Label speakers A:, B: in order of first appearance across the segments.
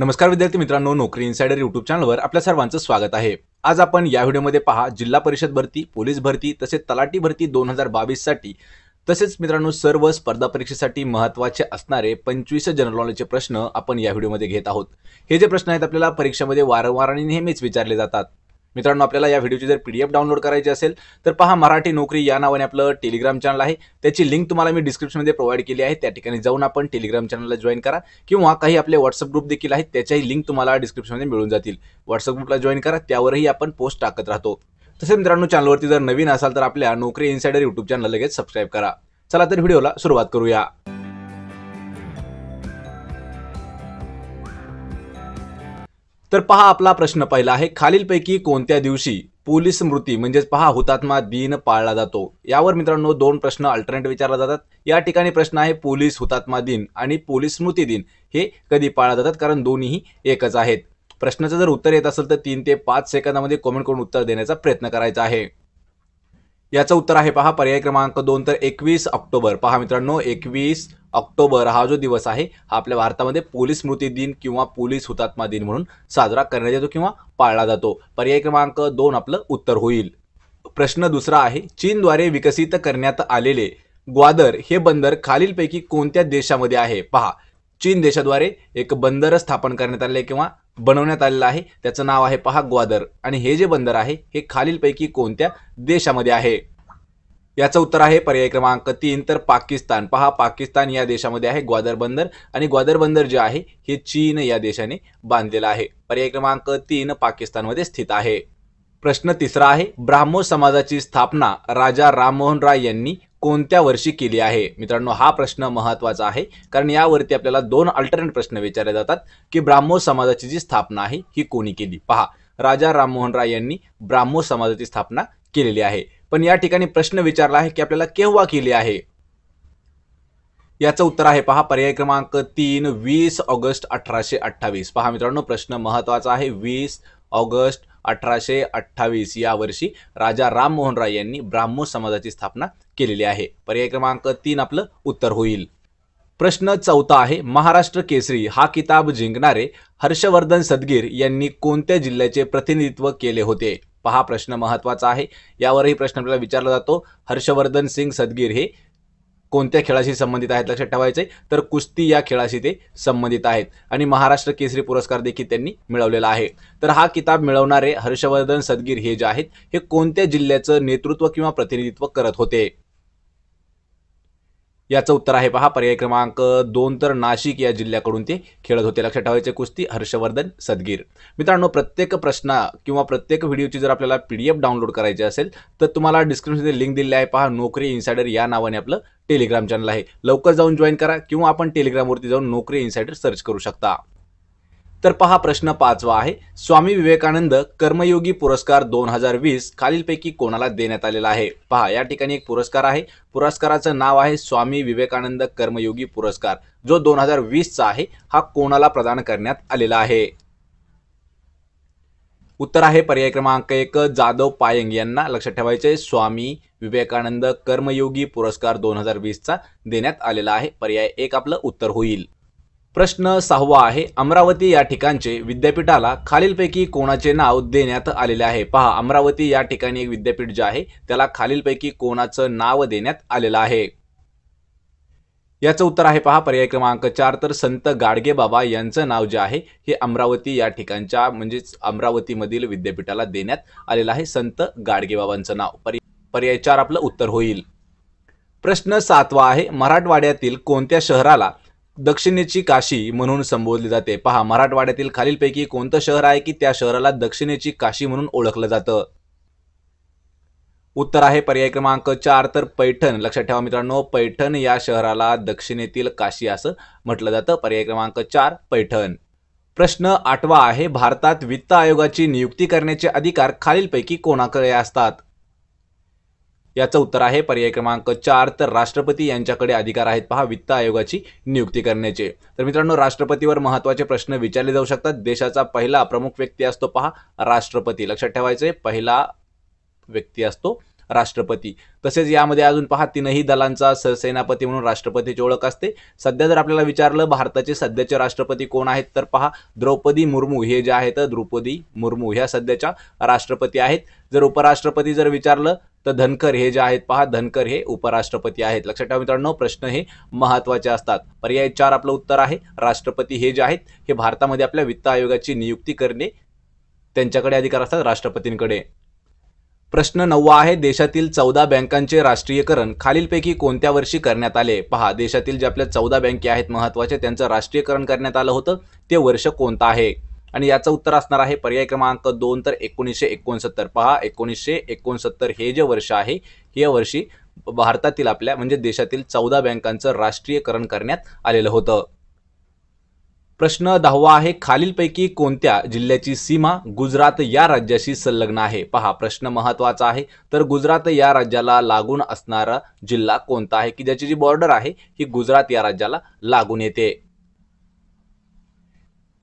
A: नमस्कार विद्यार्थी मित्रांनो नोकरी इन्सायडर युट्यूब चॅनलवर आपल्या सर्वांचं स्वागत आहे आज आपण या व्हिडिओमध्ये पहा जिल्हा परिषद भरती पोलीस भरती तसेच तलाठी भरती दोन हजार बावीससाठी तसेच मित्रांनो सर्व स्पर्धा परीक्षेसाठी महत्त्वाचे असणारे पंचवीस जनरल नॉलेजचे प्रश्न आपण या व्हिडिओमध्ये घेत आहोत हे जे प्रश्न आहेत आपल्याला परीक्षेमध्ये वारंवार आणि नेहमीच विचारले जातात मित्रांनो आपल्याला या व्हिडिओची जर पीडीएफ डाउनलोड करायची असेल तर पहा मराठी नोकरी या नावाने आपलं टेलिग्राम चॅनल आहे त्याची लिंक तुम्हाला मी डिस्क्रिप्शनमध्ये प्रोव्हाइड केली आहे त्या ठिकाणी जाऊन आपण टेलिग्राम चॅनलला जॉईन करा किंवा काही आपले व्हॉट्सअप ग्रुप देखील आहेत त्याच्याही लिंक तुम्हाला डिस्क्रिप्शनमध्ये मिळून जातील व्हॉट्सअप ग्रुपला जॉईन करा त्यावरही आपण पोस्ट टाकत राहतो तसेच मित्रांनो चॅनलवरती जर नवीन असाल तर आपल्या नोकरी इन्सायडर युट्यूब चॅनल लगेच सबस्क्राईब करा चला तर व्हिडिओला सुरुवात करूया तर पहा आपला प्रश्न पहिला आहे खालीलपैकी कोणत्या दिवशी पोलीस स्मृती म्हणजेच पहा हुतात्मा दिन पाळला जातो यावर मित्रांनो दोन प्रश्न अल्टरनेट विचारला जातात या ठिकाणी प्रश्न आहे पोलीस हुतात्मा दिन आणि पोलीस स्मृती दिन हे कधी पाळला जातात कारण दोन्हीही एकच आहेत प्रश्नाचं जर उत्तर येत असेल तर तीन ते पाच सेकंदामध्ये कॉमेंट करून उत्तर देण्याचा प्रयत्न करायचा आहे याचं उत्तर आहे पहा पर्याय क्रमांक दोन तर एकवीस ऑक्टोबर पहा मित्रांनो एकवीस ऑक्टोबर हा जो दिवस आहे हा आपल्या भारतामध्ये पोलीस स्मृती दिन किंवा पोलीस हुतात्मा दिन म्हणून साजरा करण्यात येतो किंवा पाळला जातो पर्याय क्रमांक दोन आपलं उत्तर होईल प्रश्न दुसरा आहे चीनद्वारे विकसित करण्यात आलेले ग्वादर हे बंदर खालीलपैकी कोणत्या देशामध्ये आहे पहा चीन देशाद्वारे एक बंदर स्थापन करण्यात आले किंवा बनवण्यात आलेलं आहे त्याचं नाव आहे पहा ग्वादर आणि हे जे बंदर आहे हे खालीलपैकी कोणत्या देशामध्ये आहे याचं उत्तर आहे पर्याय क्रमांक तीन तर पाकिस्तान पहा पाकिस्तान या देशामध्ये आहे ग्वादर बंदर आणि ग्वादर बंदर जे आहे हे चीन या देशाने बांधलेलं आहे पर्याय क्रमांक तीन पाकिस्तानमध्ये स्थित आहे प्रश्न तिसरा आहे ब्राह्मो समाजाची स्थापना राजा राममोहन राय यांनी कोणत्या वर्षी केली आहे मित्रांनो हा प्रश्न महत्त्वाचा आहे कारण यावरती आपल्याला दोन अल्टरनेट प्रश्न विचारले जातात की ब्राह्मो समाजाची जी स्थापना आहे ही कोणी केली पहा राजा राममोहन राय यांनी ब्राह्मो समाजाची स्थापना केलेली आहे पण या ठिकाणी प्रश्न विचारला आहे की आपल्याला केव्हा केली आहे याचं उत्तर आहे पहा पर्याय क्रमांक तीन वीस ऑगस्ट अठराशे अठ्ठावीस पहा मित्रांनो प्रश्न महत्वाचा आहे वीस ऑगस्ट अठराशे अठ्ठावीस या वर्षी राजा राममोहन राय यांनी ब्राह्मो समाजाची स्थापना केलेली आहे पर्याय क्रमांक तीन आपलं उत्तर होईल प्रश्न चौथा आहे महाराष्ट्र केसरी हा किताब जिंकणारे हर्षवर्धन सदगीर यांनी कोणत्या जिल्ह्याचे प्रतिनिधित्व केले होते पहा प्रश्न महत्वाचा आहे यावरही प्रश्न आपल्याला विचारला जातो हर्षवर्धन सिंग सदगीर हे कोणत्या खेळाशी संबंधित आहेत लक्षात ठेवायचंय तर कुस्ती या खेळाशी ते संबंधित आहेत आणि महाराष्ट्र केसरी पुरस्कार देखील त्यांनी मिळवलेला आहे तर हा किताब मिळवणारे हर्षवर्धन सदगीर हे जे आहेत हे कोणत्या जिल्ह्याचं नेतृत्व किंवा प्रतिनिधित्व करत होते याचं उत्तर आहे पहा पर्याय क्रमांक दोन तर नाशिक या जिल्ह्याकडून ते खेळत होते लक्षात ठेवायचे कुस्ती हर्षवर्धन सदगीर मित्रांनो प्रत्येक प्रश्न किंवा प्रत्येक व्हिडिओची जर आपल्याला पी डी एफ डाउनलोड करायची असेल तर तुम्हाला डिस्क्रिप्शनमध्ये लिंक दिलेली आहे पहा नोकरी इन्सायडर या नावाने आपलं टेलिग्राम चॅनल आहे लवकर जाऊन जॉईन करा किंवा आपण टेलिग्रामवरती जाऊन नोकरी इन्सायडर सर्च करू शकता तर पहा प्रश्न पाचवा आहे स्वामी विवेकानंद कर्मयोगी पुरस्कार दोन हजार वीस खालीलपैकी कोणाला देण्यात आलेला आहे पहा या ठिकाणी एक पुरस्कार आहे पुरस्काराचं नाव आहे स्वामी विवेकानंद कर्मयोगी पुरस्कार जो दोन हजार वीसचा आहे हा कोणाला प्रदान करण्यात आलेला आहे उत्तर आहे पर्याय क्रमांक एक जाधव पायंग यांना लक्षात ठेवायचे स्वामी विवेकानंद कर्मयोगी पुरस्कार दोन हजार वीसचा देण्यात आलेला आहे पर्याय एक आपलं उत्तर होईल प्रश्न सहावा आहे अमरावती या ठिकाणचे विद्यापीठाला खालीलपैकी कोणाचे नाव देण्यात आलेले आहे पहा अमरावती या ठिकाणी एक विद्यापीठ जे आहे त्याला खालीलपैकी कोणाचं नाव देण्यात आलेलं आहे याचं उत्तर आहे पहा पर्याय क्रमांक चार तर संत गाडगे बाबा यांचं नाव जे आहे हे अमरावती या ठिकाणच्या म्हणजेच अमरावतीमधील विद्यापीठाला देण्यात आलेलं आहे संत गाडगे बाबांचं नाव पर्याय पर्याय चार आपलं उत्तर होईल प्रश्न सातवा आहे मराठवाड्यातील कोणत्या शहराला दक्षिणेची काशी म्हणून संबोधली जाते पहा मराठवाड्यातील खालीलपैकी कोणतं शहर आहे की त्या शहराला दक्षिणेची काशी म्हणून ओळखलं जातं उत्तर आहे पर्याय क्रमांक चार तर पैठण लक्षात ठेवा मित्रांनो पैठण या शहराला दक्षिणेतील काशी असं म्हटलं जातं पर्याय क्रमांक चार पैठण प्रश्न आठवा आहे भारतात वित्त आयोगाची नियुक्ती करण्याचे अधिकार खालीलपैकी कोणाकडे असतात याचं उत्तर आहे पर्याय क्रमांक चार तर राष्ट्रपती यांच्याकडे अधिकार आहेत पहा वित्त आयोगाची नियुक्ती करण्याचे तर मित्रांनो राष्ट्रपतीवर महत्वाचे प्रश्न विचारले जाऊ शकतात देशाचा पहिला प्रमुख व्यक्ती असतो पहा राष्ट्रपती लक्षात ठेवायचे पहिला व्यक्ती असतो राष्ट्रपती तसेच यामध्ये अजून पहा तीनही दलांचा सरसेनापती म्हणून राष्ट्रपतीची ओळख असते सध्या जर आपल्याला विचारलं भारताचे सध्याचे राष्ट्रपती कोण आहेत तर पहा द्रौपदी मुर्मू हे जे आहेत द्रौपदी मुर्मू ह्या सध्याच्या राष्ट्रपती आहेत जर उपराष्ट्रपती जर विचारलं तर धनकर हे जे आहेत पहा धनकर हे उपराष्ट्रपती आहेत लक्षात ठेवा मित्रांनो प्रश्न हे महत्त्वाचे असतात पर्याय चार आपलं उत्तर आहे राष्ट्रपती हे जे आहेत हे भारतामध्ये आपल्या वित्त आयोगाची नियुक्ती करणे त्यांच्याकडे अधिकार असतात राष्ट्रपतींकडे प्रश्न नववा आहे देशातील चौदा बँकांचे राष्ट्रीयकरण खालीलपैकी कोणत्या वर्षी करण्यात आले पहा देशातील जे आपल्या चौदा बँके आहेत महत्त्वाचे त्यांचं राष्ट्रीयकरण करण्यात आलं होतं ते वर्ष कोणतं आहे आणि याचं उत्तर असणार आहे पर्याय क्रमांक दोन तर एकोणीसशे एकोणसत्तर पहा एकोणीसशे एकोणसत्तर हे जे वर्ष आहे या वर्षी भारतातील आपल्या म्हणजे देशातील चौदा बँकांचं राष्ट्रीयकरण करण्यात आलेलं होतं प्रश्न दहावा आहे खालीलपैकी कोणत्या जिल्ह्याची सीमा गुजरात या राज्याशी संलग्न आहे पहा प्रश्न महत्वाचा आहे तर गुजरात या राज्याला लागून असणारा जिल्हा कोणता आहे की ज्याची जी बॉर्डर आहे ही गुजरात या राज्याला लागून येते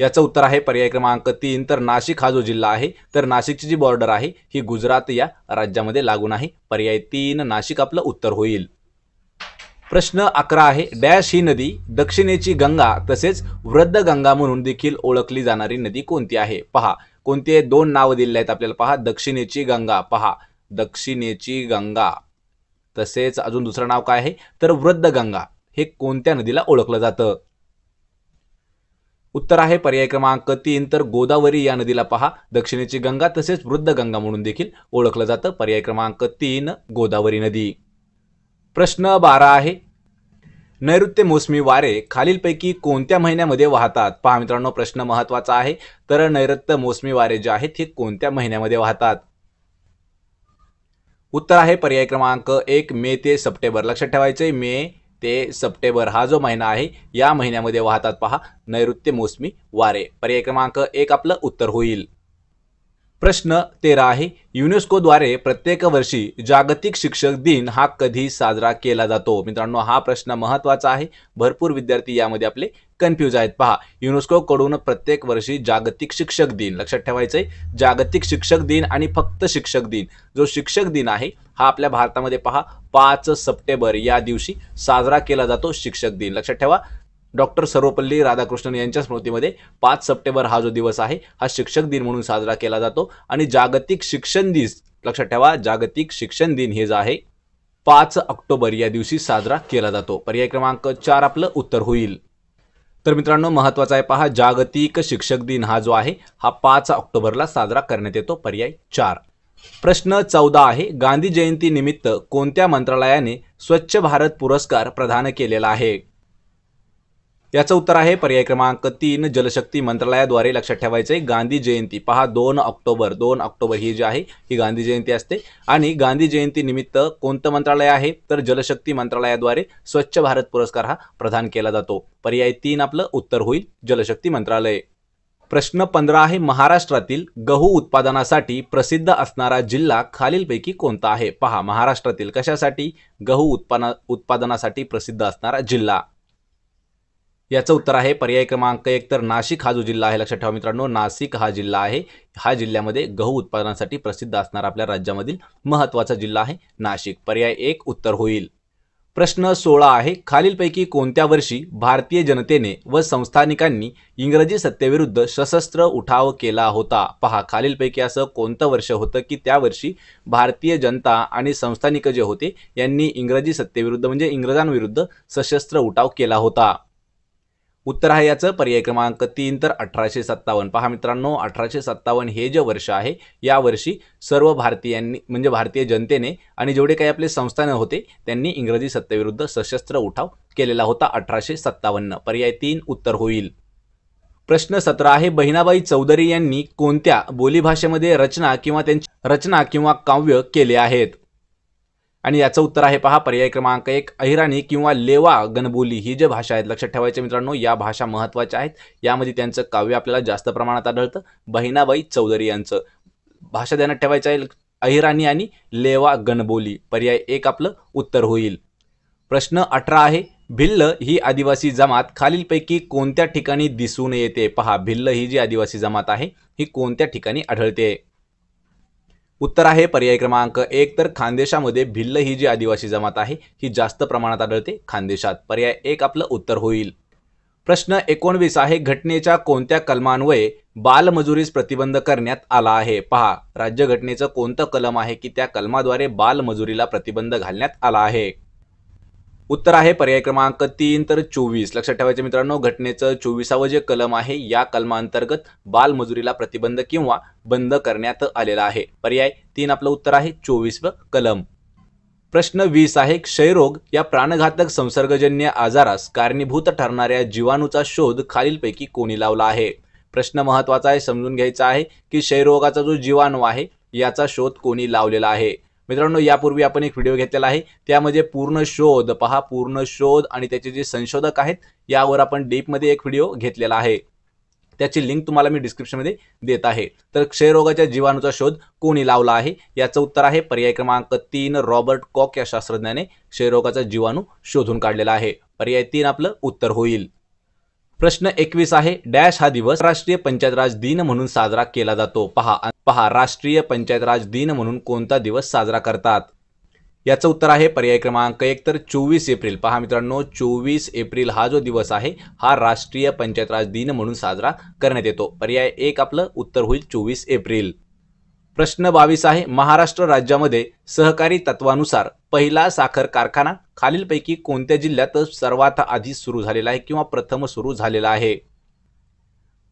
A: याचं उत्तर आहे पर्याय क्रमांक तीन तर नाशिक हा जो जिल्हा आहे तर नाशिकची जी बॉर्डर आहे ही गुजरात या राज्यामध्ये लागून आहे पर्याय तीन नाशिक आपलं उत्तर होईल प्रश्न अकरा आहे डॅश ही नदी दक्षिणेची गंगा तसेच वृद्ध गंगा म्हणून देखील ओळखली जाणारी नदी कोणती आहे पहा आहे दोन नाव दिले आहेत आपल्याला पहा दक्षिणेची गंगा पहा दक्षिणेची गंगा तसेच अजून दुसरं नाव काय आहे तर वृद्ध गंगा हे कोणत्या नदीला ओळखलं जातं उत्तर आहे पर्याय क्रमांक तीन तर गोदावरी या नदीला पहा दक्षिणेची गंगा तसेच वृद्ध गंगा म्हणून देखील ओळखलं जातं पर्याय क्रमांक तीन गोदावरी नदी प्रश्न बारा आहे नैऋत्य मोसमी वारे खालीलपैकी कोणत्या महिन्यामध्ये वाहतात पहा मित्रांनो प्रश्न महत्वाचा आहे तर नैऋत्य मोसमी वारे जे आहेत हे कोणत्या महिन्यामध्ये वाहतात उत्तर आहे पर्याय क्रमांक एक मे ते सप्टेंबर लक्षात ठेवायचे मे ते सप्टेंबर हा जो महिना आहे या महिन्यामध्ये वाहतात पहा नैऋत्य मोसमी वारे पर्याय क्रमांक एक आपलं उत्तर होईल प्रश्न तेरा आहे युनेस्कोद्वारे प्रत्येक वर्षी जागतिक शिक्षक दिन हा कधी साजरा केला जातो मित्रांनो हा प्रश्न महत्त्वाचा आहे भरपूर विद्यार्थी यामध्ये आपले कन्फ्यूज आहेत पहा युनेस्को कडून प्रत्येक वर्षी जागतिक शिक्षक दिन लक्षात ठेवायचं आहे जागतिक शिक्षक दिन आणि फक्त शिक्षक दिन जो शिक्षक दिन आहे हा आपल्या भारतामध्ये पहा पाच सप्टेंबर या दिवशी साजरा केला जातो शिक्षक दिन लक्षात ठेवा डॉक्टर सर्वपल्ली राधाकृष्णन यांच्या स्मृतीमध्ये पाच सप्टेंबर हा जो दिवस आहे हा शिक्षक दिन म्हणून साजरा केला जातो आणि जागतिक शिक्षण दिन लक्षात ठेवा जागतिक शिक्षण दिन हे जे आहे पाच ऑक्टोबर या दिवशी साजरा केला जातो पर्याय क्रमांक चार आपलं उत्तर होईल तर मित्रांनो महत्त्वाचा आहे पहा जागतिक शिक्षक दिन हा जो आहे हा पाच ऑक्टोबरला साजरा करण्यात येतो पर्याय चार प्रश्न चौदा आहे गांधी जयंती निमित्त कोणत्या मंत्रालयाने स्वच्छ भारत पुरस्कार प्रदान केलेला आहे याचं उत्तर आहे पर्याय क्रमांक तीन जलशक्ती मंत्रालयाद्वारे लक्षात आहे गांधी जयंती पहा दोन ऑक्टोबर दोन ऑक्टोबर ही जी आहे ही गांधी जयंती असते आणि गांधी जयंती निमित्त कोणतं मंत्रालय आहे तर जलशक्ती मंत्रालयाद्वारे स्वच्छ भारत पुरस्कार हा प्रदान केला जातो पर्याय तीन आपलं उत्तर होईल जलशक्ती मंत्रालय प्रश्न पंधरा आहे महाराष्ट्रातील गहू उत्पादनासाठी प्रसिद्ध असणारा जिल्हा खालीलपैकी कोणता आहे पहा महाराष्ट्रातील कशासाठी गहू उत्पादना उत्पादनासाठी प्रसिद्ध असणारा जिल्हा याचं उत्तर आहे पर्याय क्रमांक एक तर नाशिक हा जो जिल्हा आहे लक्षात ठेवा मित्रांनो नाशिक हा जिल्हा आहे हा जिल्ह्यामध्ये गहू उत्पादनासाठी प्रसिद्ध असणारा आपल्या राज्यामधील महत्त्वाचा जिल्हा आहे नाशिक पर्याय एक उत्तर होईल प्रश्न सोळा आहे खालीलपैकी कोणत्या वर्षी भारतीय जनतेने व संस्थानिकांनी इंग्रजी सत्तेविरुद्ध सशस्त्र उठाव केला होता पहा खालीलपैकी असं कोणतं वर्ष होतं की त्या वर्षी भारतीय जनता आणि संस्थानिक जे होते यांनी इंग्रजी सत्तेविरुद्ध म्हणजे इंग्रजांविरुद्ध सशस्त्र उठाव केला होता उत्तर आहे याचं पर्याय क्रमांक तीन तर अठराशे सत्तावन्न पहा मित्रांनो अठराशे सत्तावन्न हे जे वर्ष आहे या वर्षी सर्व भारतीयांनी म्हणजे भारतीय जनतेने आणि जेवढे काही आपले संस्थानं होते त्यांनी इंग्रजी सत्तेविरुद्ध सशस्त्र उठाव केलेला होता अठराशे सत्तावन्न पर्याय तीन उत्तर होईल प्रश्न सतरा आहे बहिणाबाई चौधरी यांनी कोणत्या बोलीभाषेमध्ये रचना किंवा त्यांची रचना किंवा काव्य केले आहेत आणि याचं उत्तर आहे पहा पर्याय क्रमांक एक अहिराणी किंवा लेवा गणबोली ही जे भाषा आहेत लक्षात ठेवायचे मित्रांनो या भाषा महत्त्वाच्या आहेत यामध्ये त्यांचं काव्य आपल्याला जास्त प्रमाणात आढळतं बहिणाबाई चौधरी यांचं भाषा देण्यात ठेवायचं आहे अहिराणी आणि लेवा गणबोली पर्याय एक आपलं उत्तर होईल प्रश्न अठरा आहे भिल्ल ही आदिवासी जमात खालीलपैकी कोणत्या ठिकाणी दिसून येते पहा भिल्ल ही जी आदिवासी जमात आहे ही कोणत्या ठिकाणी आढळते उत्तर आहे पर्याय क्रमांक एक तर खानदेशामध्ये भिल्ल ही जी आदिवासी जमात आहे ही जास्त प्रमाणात आढळते खानदेशात पर्याय एक आपलं उत्तर होईल प्रश्न एकोणवीस आहे घटनेच्या कोणत्या कलमान्वये बालमजुरीस प्रतिबंध करण्यात आला आहे पहा राज्यघटनेचं कोणतं कलम आहे की त्या कलमाद्वारे बालमजुरीला प्रतिबंध घालण्यात आला आहे उत्तर आहे पर्याय क्रमांक तीन तर चोवीस लक्षात ठेवायचे मित्रांनो घटनेचं चोवीसावं जे कलम आहे या कलमांतर्गत बालमजुरीला प्रतिबंध किंवा बंद करण्यात आलेला आहे पर्याय तीन आपलं उत्तर आहे चोवीसवं कलम प्रश्न वीस आहे क्षयरोग या प्राणघातक संसर्गजन्य आजारास कारणीभूत ठरणाऱ्या जीवाणूचा शोध खालीलपैकी कोणी लावला आहे प्रश्न महत्वाचा आहे समजून घ्यायचा आहे की क्षयरोगाचा जो जीवाणू आहे याचा शोध कोणी लावलेला आहे मित्रांनो यापूर्वी आपण एक व्हिडिओ घेतलेला आहे त्यामध्ये पूर्ण शोध पहा पूर्ण शोध आणि त्याचे जे संशोधक आहेत यावर आपण डीपमध्ये एक व्हिडिओ घेतलेला आहे त्याची लिंक तुम्हाला मी डिस्क्रिप्शनमध्ये देत आहे तर क्षयरोगाच्या जीवाणूचा शोध कोणी लावला आहे याचं उत्तर आहे पर्याय क्रमांक तीन रॉबर्ट कॉक या शास्त्रज्ञाने क्षयरोगाचा जीवाणू शोधून काढलेला आहे पर्याय तीन आपलं उत्तर होईल प्रश्न एकवीस आहे डॅश हा दिवस राष्ट्रीय पंचायत राज दिन म्हणून साजरा केला जातो पहा पहा राष्ट्रीय पंचायत राज दिन म्हणून कोणता दिवस साजरा करतात याचं उत्तर आहे पर्याय क्रमांक एक तर चोवीस एप्रिल पहा मित्रांनो चोवीस एप्रिल हा जो दिवस आहे हा राष्ट्रीय पंचायत राज दिन म्हणून साजरा करण्यात येतो पर्याय एक आपलं उत्तर होईल चोवीस एप्रिल प्रश्न बावीस आहे महाराष्ट्र राज्यामध्ये सहकारी तत्वानुसार पहिला साखर कारखाना खालीलपैकी कोणत्या जिल्ह्यात सर्वात आधी सुरू झालेला आहे किंवा प्रथम सुरू झालेला आहे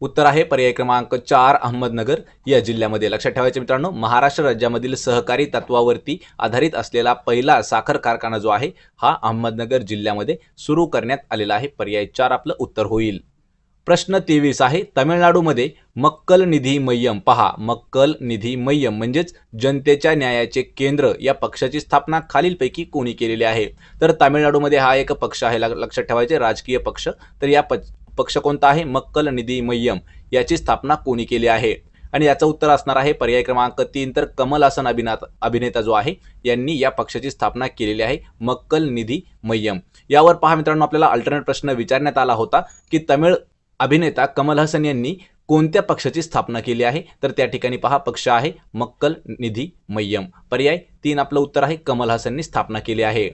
A: उत्तर आहे पर्याय क्रमांक चार अहमदनगर या जिल्ह्यामध्ये लक्षात ठेवायचे मित्रांनो महाराष्ट्र राज्यामधील सहकारी तत्वावरती आधारित असलेला पहिला साखर कारखाना जो आहे हा अहमदनगर जिल्ह्यामध्ये सुरू करण्यात आलेला आहे पर्याय चार आपलं उत्तर होईल प्रश्न तेवीस आहे तामिळनाडूमध्ये मक्कल निधी मय्यम पहा मक्कल निधी मय्यम म्हणजेच जनतेच्या न्यायाचे केंद्र या पक्षाची स्थापना खालीलपैकी कोणी केलेली आहे तर तामिळनाडूमध्ये हा एक पक्ष आहे लक्षात ठेवायचे राजकीय पक्ष तर या पक्ष कोणता आहे मक्कल निधी मय्यम याची स्थापना कोणी केली आहे आणि याचं उत्तर असणार आहे पर्याय क्रमांक तीन तर कमल हासन अभिनेता अभिनेता जो आहे यांनी या पक्षाची स्थापना केलेली आहे मक्कल निधी मय्यम यावर पहा मित्रांनो आपल्याला अल्टरनेट प्रश्न विचारण्यात आला होता की तमिळ अभिनेता कमल हसन यांनी कोणत्या पक्षाची स्थापना केली आहे तर त्या ठिकाणी पहा पक्ष आहे मक्कल निधी मय्यम पर्याय तीन आपलं उत्तर आहे कमल हसननी स्थापना केली आहे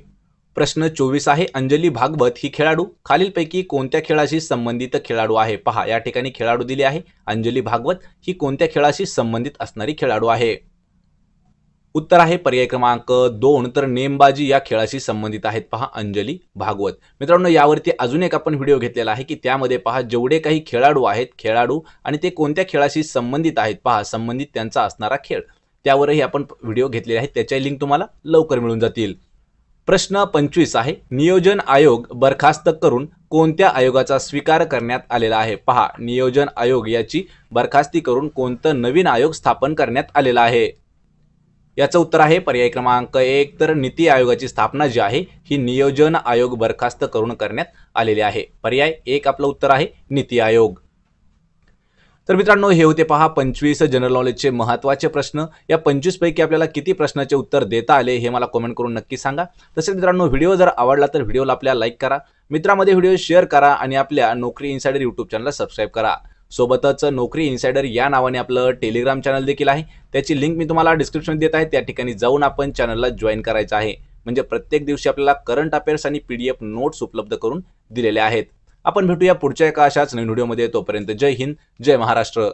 A: प्रश्न चोवीस आहे अंजली भागवत ही खेळाडू खालीलपैकी कोणत्या खेळाशी संबंधित खेळाडू आहे पहा या ठिकाणी खेळाडू दिली आहे अंजली भागवत ही कोणत्या खेळाशी संबंधित असणारी खेळाडू आहे उत्तर आहे पर्याय क्रमांक दोन तर नेमबाजी या खेळाशी संबंधित आहेत पहा अंजली भागवत मित्रांनो यावरती अजून एक आपण व्हिडिओ घेतलेला आहे की त्यामध्ये पहा जेवढे काही खेळाडू आहेत खेळाडू आणि ते कोणत्या खेळाशी संबंधित आहेत पहा संबंधित त्यांचा असणारा खेळ त्यावरही आपण व्हिडिओ घेतलेले आहे त्याच्याही लिंक तुम्हाला लवकर मिळून जातील प्रश्न पंचवीस आहे नियोजन आयोग बरखास्त करून कोणत्या आयोगाचा स्वीकार करण्यात आलेला आहे पहा नियोजन आयोग याची बरखास्ती करून कोणतं नवीन आयोग स्थापन करण्यात आलेला आहे याचं उत्तर आहे पर्याय क्रमांक एक तर नीती आयोगाची स्थापना जी आहे ही नियोजन आयोग बरखास्त करून करण्यात आलेली आहे पर्याय एक आपलं उत्तर आहे नीती आयोग तर मित्रांनो हे होते पहा पंचवीस जनरल नॉलेजचे महत्त्वाचे प्रश्न या पैकी आपल्याला किती प्रश्नाचे उत्तर देता आले हे मला कॉमेंट करून नक्की सांगा तसेच मित्रांनो व्हिडिओ जर आवडला तर व्हिडिओला आपल्या लाईक करा मित्रांमध्ये व्हिडिओ शेअर करा आणि आपल्या नोकरी इन्सायडर यूट्यूब चॅनलला सबस्क्राईब करा सोबतच नोकरी इन्सायडर या नावाने आपलं टेलिग्राम चॅनल देखील आहे त्याची लिंक मी तुम्हाला डिस्क्रिप्शन देत आहे त्या ठिकाणी जाऊन आपण चॅनलला जॉईन करायचं आहे म्हणजे प्रत्येक दिवशी आपल्याला करंट अफेअर्स आणि पीडीएफ नोट्स उपलब्ध करून दिलेले आहेत आपण भेटूया पुढच्या एका अशाच नवीन व्हिडिओमध्ये तोपर्यंत जय हिंद जय महाराष्ट्र